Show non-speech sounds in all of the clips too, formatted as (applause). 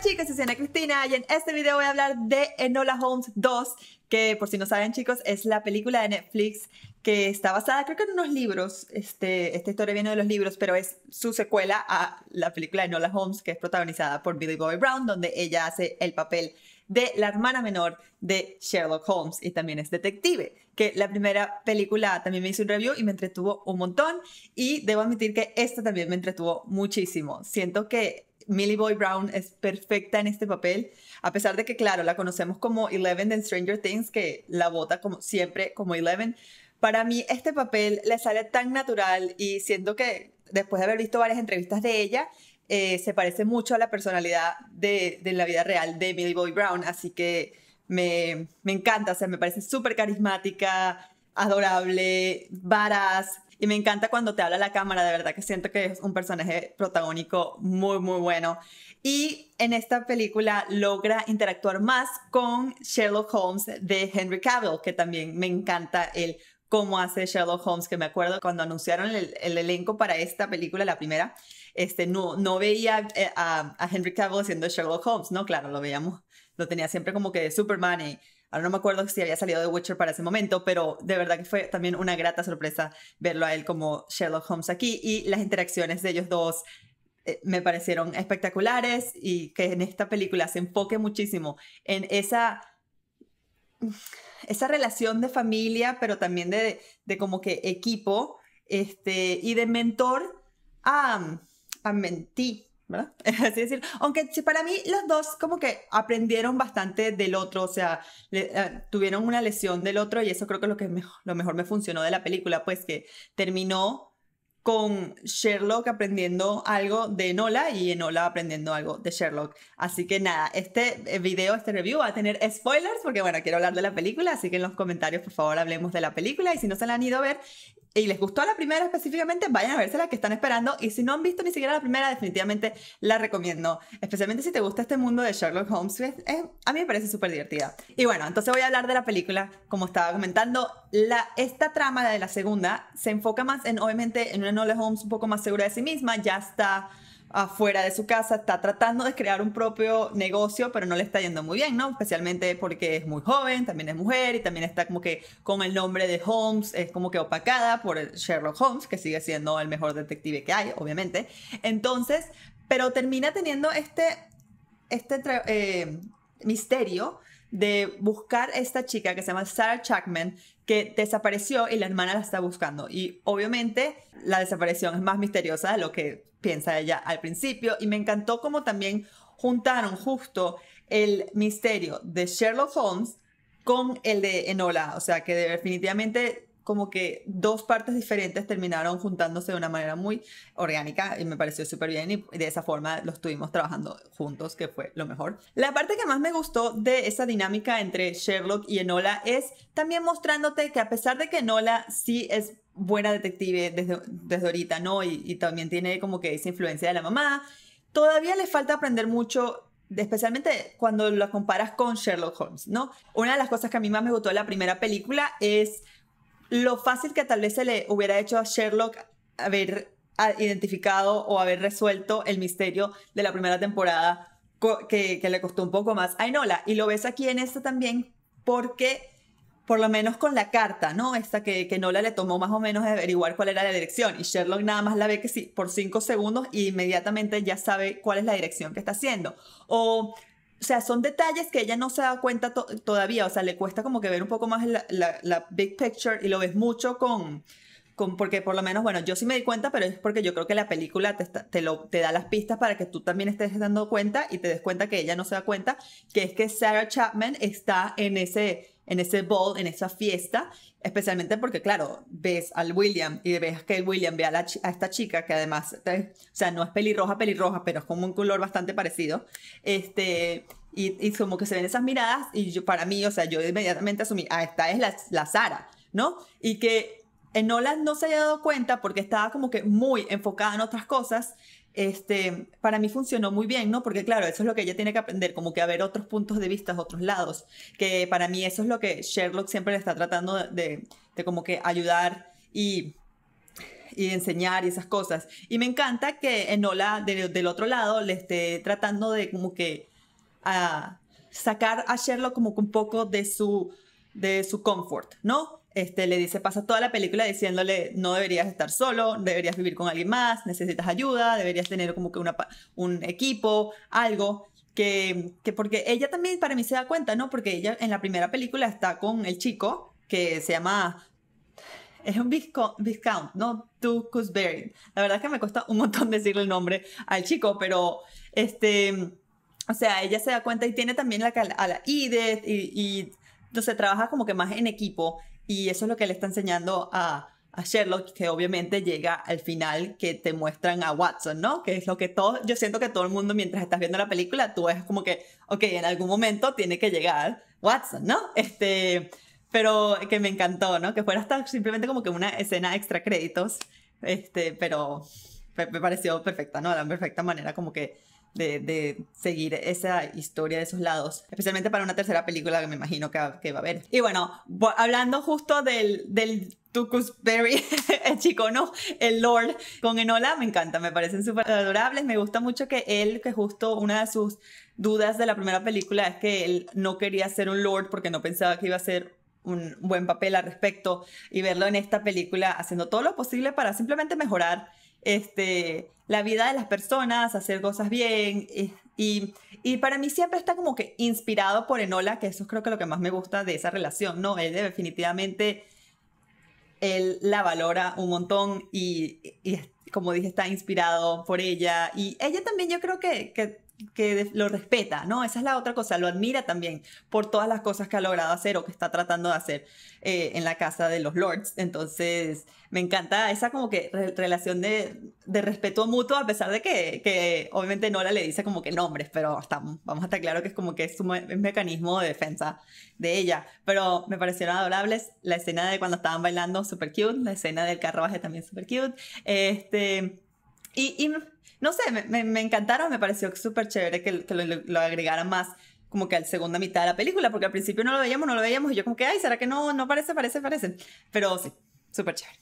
chicas, soy Ana Cristina y en este video voy a hablar de Enola Holmes 2, que por si no saben chicos es la película de Netflix que está basada creo que en unos libros, este, esta historia viene de los libros, pero es su secuela a la película de Enola Holmes que es protagonizada por Billy Bobby Brown, donde ella hace el papel de la hermana menor de Sherlock Holmes y también es detective, que la primera película también me hizo un review y me entretuvo un montón y debo admitir que esta también me entretuvo muchísimo. Siento que Millie Boy Brown es perfecta en este papel, a pesar de que, claro, la conocemos como Eleven de Stranger Things, que la vota como siempre como Eleven. Para mí este papel le sale tan natural y siento que después de haber visto varias entrevistas de ella, eh, se parece mucho a la personalidad de, la vida real de Millie Boy Brown, así que me, me encanta, o sea, me parece súper carismática, adorable, varas, y me encanta cuando te habla la cámara, de verdad que siento que es un personaje protagónico muy, muy bueno. Y en esta película logra interactuar más con Sherlock Holmes de Henry Cavill, que también me encanta el cómo hace Sherlock Holmes, que me acuerdo cuando anunciaron el, elenco para esta película, la primera, este, no, no veía eh, a, Henry Cavill siendo Sherlock Holmes, ¿no? Claro, lo veíamos, lo tenía siempre como que Superman y Ahora no me acuerdo si había salido de Witcher para ese momento, pero de verdad que fue también una grata sorpresa verlo a él como Sherlock Holmes aquí y las interacciones de ellos dos eh, me parecieron espectaculares y que en esta película se enfoque muchísimo en esa esa relación de familia, pero también de, de como que equipo este, y de mentor a, a ¿verdad? (laughs) Así decir, aunque para mí los dos como que aprendieron bastante del otro, o sea, eh, tuvieron una lesión del otro y eso creo que es lo que lo mejor me funcionó de la película, pues que terminó con Sherlock aprendiendo algo de Enola y Enola aprendiendo algo de Sherlock. Así que nada, este eh, video, este review va a tener spoilers porque bueno, quiero hablar de la película, así que en los comentarios por favor hablemos de la película y si no se la han ido a ver y les gustó la primera específicamente, vayan a verse la que están esperando. Y si no han visto ni siquiera la primera, definitivamente la recomiendo. Especialmente si te gusta este mundo de Sherlock Holmes. a mí me parece súper divertida. Y bueno, entonces voy a hablar de la película. Como estaba comentando, la, esta trama, de la segunda, se enfoca más en, obviamente, en una Nola Holmes un poco más segura de sí misma. Ya está afuera de su casa, está tratando de crear un propio negocio, pero no le está yendo muy bien, ¿no? Especialmente porque es muy joven, también es mujer y también está como que con el nombre de Holmes, es como que opacada por Sherlock Holmes, que sigue siendo el mejor detective que hay, obviamente. Entonces, pero termina teniendo este, este eh, misterio de buscar a esta chica que se llama Sarah Chapman, que desapareció y la hermana la está buscando. Y obviamente la desaparición es más misteriosa de lo que piensa ella al principio. Y me encantó como también juntaron justo el misterio de Sherlock Holmes con el de Enola. O sea, que definitivamente como que dos partes diferentes terminaron juntándose de una manera muy orgánica y me pareció súper bien y de esa forma lo estuvimos trabajando juntos, que fue lo mejor. La parte que más me gustó de esa dinámica entre Sherlock y Enola es también mostrándote que a pesar de que Enola sí es buena detective desde, ahorita, ¿no? Y, también tiene como que esa influencia de la mamá, todavía le falta aprender mucho especialmente cuando lo comparas con Sherlock Holmes, ¿no? Una de las cosas que a mí más me gustó de la primera película es lo fácil que tal vez se le hubiera hecho a Sherlock haber ah, identificado o haber resuelto el misterio de la primera temporada que, le costó un poco más a Enola. Y lo ves aquí en esta también porque, por lo menos con la carta, ¿no? Esta que, que Enola le tomó más o menos de averiguar cuál era la dirección. Y Sherlock nada más la ve que sí, por cinco segundos y inmediatamente ya sabe cuál es la dirección que está haciendo. O o sea, son detalles que ella no se da cuenta todavía, o sea, le cuesta como que ver un poco más la, big picture y lo ves mucho con, con, porque por lo menos, bueno, yo sí me di cuenta, pero es porque yo creo que la película te, te da las pistas para que tú también estés dando cuenta y te des cuenta que ella no se da cuenta, que es que Sarah Chapman está en ese en ese ball, en esa fiesta, especialmente porque, claro, ves al William y ves que el William ve a, esta chica que además, eh, o sea, no es pelirroja, pelirroja, pero es como un color bastante parecido. Este, y, como que se ven esas miradas y yo, para mí, o sea, yo inmediatamente asumí, ah, esta es la, la Sara, ¿no? Y que Enola eh, no se haya dado cuenta porque estaba como que muy enfocada en otras cosas este, para mí funcionó muy bien, ¿no? Porque claro, eso es lo que ella tiene que aprender, como que haber otros puntos de vista, otros lados, que para mí eso es lo que Sherlock siempre le está tratando de, como que ayudar y, y enseñar y esas cosas. Y me encanta que Enola del otro lado le esté tratando de como que a ah, sacar a Sherlock como que un poco de su, de su confort, ¿no? Este, le dice, pasa toda la película diciéndole, no deberías estar solo, deberías vivir con alguien más, necesitas ayuda, deberías tener como que una, un equipo, algo. Que, que, porque ella también para mí se da cuenta, ¿no? Porque ella en la primera película está con el chico que se llama... Es un Viscount, ¿no? Tu Cusberry. La verdad es que me cuesta un montón (laughs) decirle el nombre al chico, pero este... O sea, ella se da cuenta y tiene también la, a la Edith y, y entonces trabaja como que más en equipo. Y eso es lo que le está enseñando a, Sherlock, que obviamente llega al final que te muestran a Watson, ¿no? Que es lo que todo, yo siento que todo el mundo mientras estás viendo la película, tú es como que, ok, en algún momento tiene que llegar Watson, ¿no? Este, pero que me encantó, ¿no? Que fuera hasta simplemente como que una escena extra créditos, este, pero me pareció perfecta, ¿no? La perfecta manera como que de, seguir esa historia de esos lados, especialmente para una tercera película que me imagino que, va a haber. Y bueno, hablando justo del, del berry, (laughs) el chico, ¿no? El Lord con Enola, me encanta, me parecen súper adorables, me gusta mucho que él, que justo una de sus dudas de la primera película es que él no quería ser un Lord porque no pensaba que iba a ser un buen papel al respecto y verlo en esta película haciendo todo lo posible para simplemente mejorar este, la vida de las personas, hacer cosas bien. Eh, y, para mí siempre está como que inspirado por Enola, que eso es creo que lo que más me gusta de esa relación, ¿no? Él definitivamente, él la valora un montón y, como dije, está inspirado por ella. Y ella también yo creo que que lo respeta, ¿no? Esa es la otra cosa, lo admira también por todas las cosas que ha logrado hacer o que está tratando de hacer eh, en la casa de los lords. Entonces, me encanta esa como que relación de, respeto mutuo, a pesar de que, que, obviamente Nora le dice como que nombres, pero estamos, vamos a estar claro que es como que es un, mecanismo de defensa de ella. Pero me parecieron adorables la escena de cuando estaban bailando, super cute, la escena del carruaje también súper cute. Este y, no sé, me, encantaron, me pareció súper chévere que, lo, agregaran agregara más como que a la segunda mitad de la película, porque al principio no lo veíamos, no lo veíamos, y yo como que, ay, ¿será que no? No parece, parece, parece. Pero sí, súper chévere.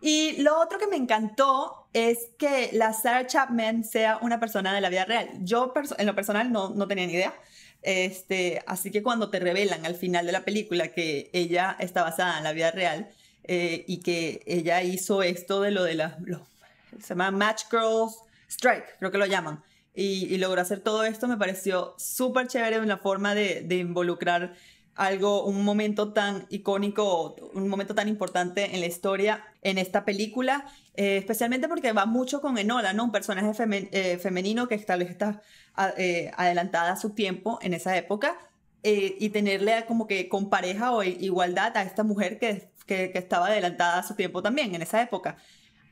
Y lo otro que me encantó es que la Sarah Chapman sea una persona de la vida real. Yo en lo personal no, no tenía ni idea. Este, así que cuando te revelan al final de la película que ella está basada en la vida real eh, y que ella hizo esto de lo de la, los se llama Match Girls Strike, creo que lo llaman. Y, logró hacer todo esto, me pareció súper chévere en la forma de, involucrar algo, un momento tan icónico, un momento tan importante en la historia, en esta película, eh, especialmente porque va mucho con Enola, ¿no? Un personaje eh, femenino que tal está eh, adelantada a su tiempo en esa época y tenerle como que con pareja o igualdad a esta mujer que estaba adelantada a su tiempo también en esa época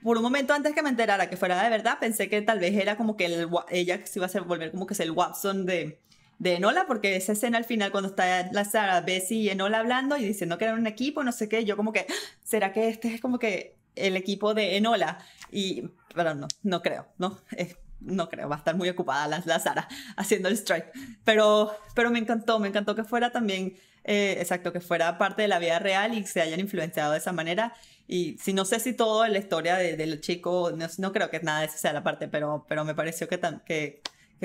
por un momento antes que me enterara que fuera de verdad, pensé que tal vez era como que ella se iba a volver como que es el Watson de, Enola, porque esa escena al final cuando está la Sara, Bessie y Enola hablando y diciendo que eran un equipo, no sé qué, yo como que, ¿será que este es como que el equipo de Enola? Y, pero no, no creo, ¿no? Es no creo, va a estar muy ocupada la, la Sara haciendo el strike. Pero, pero me encantó, me encantó que fuera también, eh, exacto, que fuera parte de la vida real y se hayan influenciado de esa manera. Y si no sé si todo la historia del chico, no, no, creo que nada de eso sea la parte, pero, pero me pareció que, que,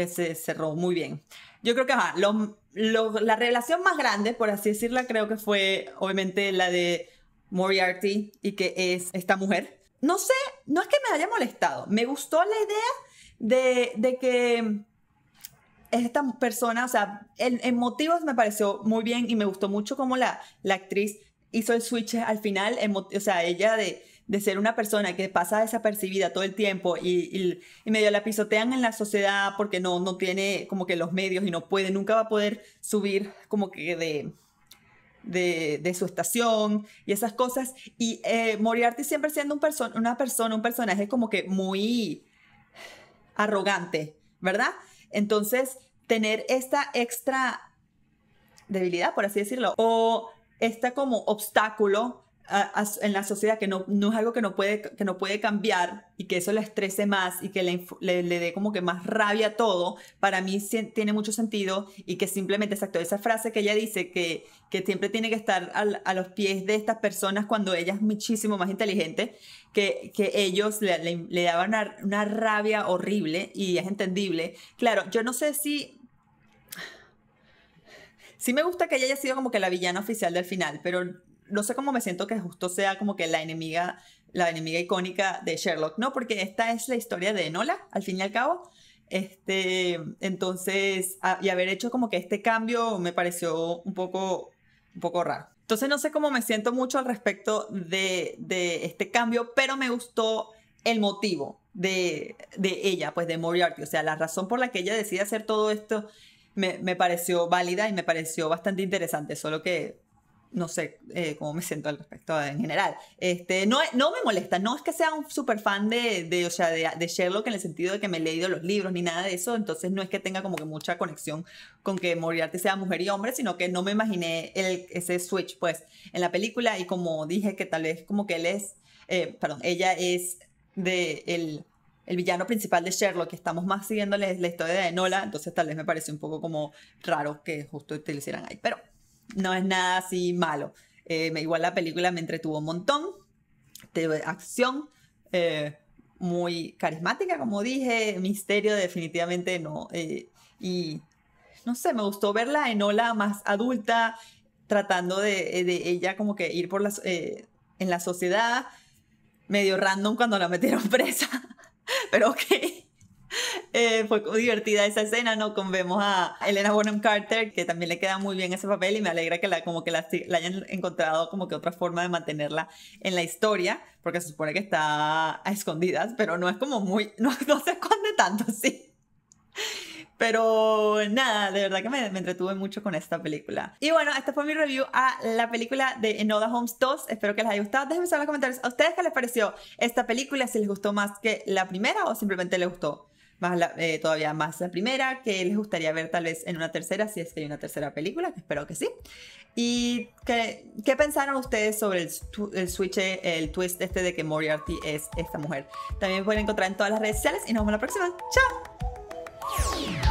se cerró muy bien. Yo creo que la relación más grande, por así decirla, creo que fue obviamente la de Moriarty y que es esta mujer. No sé, no es que me haya molestado, me gustó la idea de, de que esta persona, o sea, en, motivos me pareció muy bien y me gustó mucho cómo la, la actriz hizo el switch al final, o sea, ella de, de, ser una persona que pasa desapercibida todo el tiempo y, medio la pisotean en la sociedad porque no, no tiene como que los medios y no puede, nunca va a poder subir como que de... De, su estación y esas cosas. Y eh, Moriarty siempre siendo un persona una persona, un personaje como que muy, arrogante, ¿verdad? Entonces, tener esta extra debilidad, por así decirlo, o esta como obstáculo en la sociedad, que no, es algo que no, puede, que no puede cambiar y que eso le estrese más y que le, dé como que más rabia a todo, para mí tiene mucho sentido y que simplemente, exacto, esa frase que ella dice que, que siempre tiene que estar a los pies de estas personas cuando ella es muchísimo más inteligente, que, que ellos le, le, daban una, rabia horrible y es entendible. Claro, yo no sé si si me gusta que ella haya sido como que la villana oficial del final, pero no sé cómo me siento que justo sea como que la enemiga, la enemiga icónica de Sherlock, ¿no? Porque esta es la historia de Enola, al fin y al cabo. Este, entonces, y haber hecho como que este cambio me pareció un poco, un poco raro. Entonces, no sé cómo me siento mucho al respecto de, de este cambio, pero me gustó el motivo de, de, ella, pues de Moriarty. O sea, la razón por la que ella decide hacer todo esto me, me pareció válida y me pareció bastante interesante, solo que no sé eh, cómo me siento al respecto en general. Este, no, no me molesta, no es que sea un súper fan de, de, o sea, de, Sherlock en el sentido de que me he leído los libros ni nada de eso, entonces no es que tenga como que mucha conexión con que Moriarty sea mujer y hombre, sino que no me imaginé el, ese switch pues en la película y como dije que tal vez como que él es, eh, perdón, ella es de el, el villano principal de Sherlock, que estamos más siguiéndole la historia de Nola, entonces tal vez me parece un poco como raro que justo te lo hicieran ahí, pero no es nada así malo. Eh, me igual la película me entretuvo un montón. De acción eh, muy carismática, como dije. Misterio, definitivamente no. Eh, y no sé, me gustó verla en Ola más adulta, tratando de, ella como que ir por las, en la sociedad. Medio random cuando la metieron (laughs) presa. Pero ok. (laughs) Eh, fue divertida esa escena, ¿no? Con vemos a Elena Bonham Carter, que también le queda muy bien ese papel y me alegra que la, como que la, hayan encontrado como que otra forma de mantenerla en la historia, porque se supone que está a escondidas, pero no es como muy, (laughs) no, se esconde tanto, (laughs) sí. Pero nada, de verdad que me, entretuve mucho con esta película. Y bueno, esta fue mi review a la película de Enoda Holmes 2. Espero que les haya gustado. Déjenme saber en los comentarios a ustedes qué les pareció esta película, si les gustó más que la primera o simplemente les gustó más eh, todavía más la primera, que les gustaría ver tal vez en una tercera, si es que hay una tercera película, que espero que sí. ¿Y qué, pensaron ustedes sobre el, switch, el twist este de que Moriarty es esta mujer? También pueden encontrar en todas las redes sociales y nos vemos la próxima. ¡Chao!